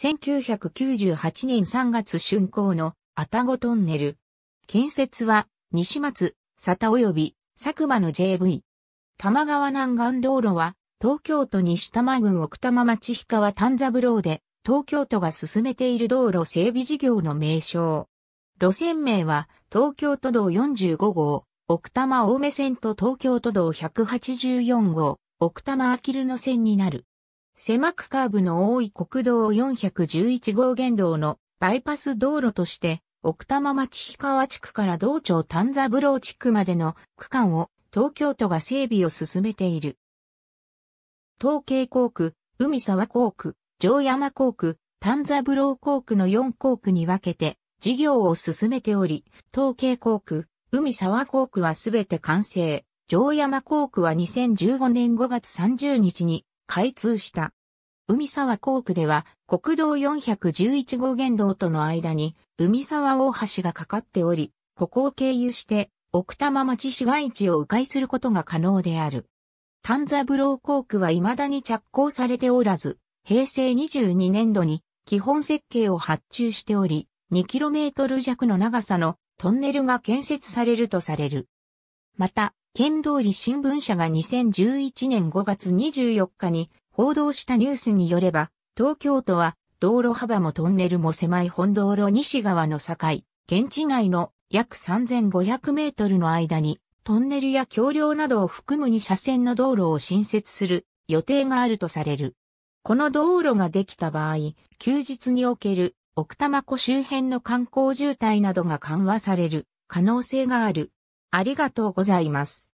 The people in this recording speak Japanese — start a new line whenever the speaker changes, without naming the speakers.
1998年3月竣工の
たごトンネル。建設は西松、佐田及び佐久間の JV。多摩川南岸道路は東京都西多摩郡奥多摩町氷川丹三郎で東京都が進めている道路整備事業の名称。路線名は東京都道45号、奥多摩青梅線と東京都道184号、奥多摩あきる野線になる。狭くカーブの多い国道411号原道のバイパス道路として、奥多摩町氷川地区から道庁丹沢ブロー地区までの区間を東京都が整備を進めている。東京工区、海沢工区、城山工区、丹沢ブロー工区の4工区に分けて事業を進めており、東京工区、海沢工区はすべて完成、城山工区は2015年5月30日に開通した。海沢港区では国道411号原道との間に海沢大橋がかかっており、ここを経由して奥多摩町市街地を迂回することが可能である。丹沢ブロー港区は未だに着工されておらず、平成22年度に基本設計を発注しており、2km 弱の長さのトンネルが建設されるとされる。また、県通り新聞社が2011年5月24日に報道したニュースによれば、東京都は道路幅もトンネルも狭い本道路西側の境、現地内の約3500メートルの間にトンネルや橋梁などを含む2車線の道路を新設する予定があるとされる。この道路ができた場合、休日における奥多摩湖周辺の観光渋滞
などが緩和される可能性がある。ありがとうございます。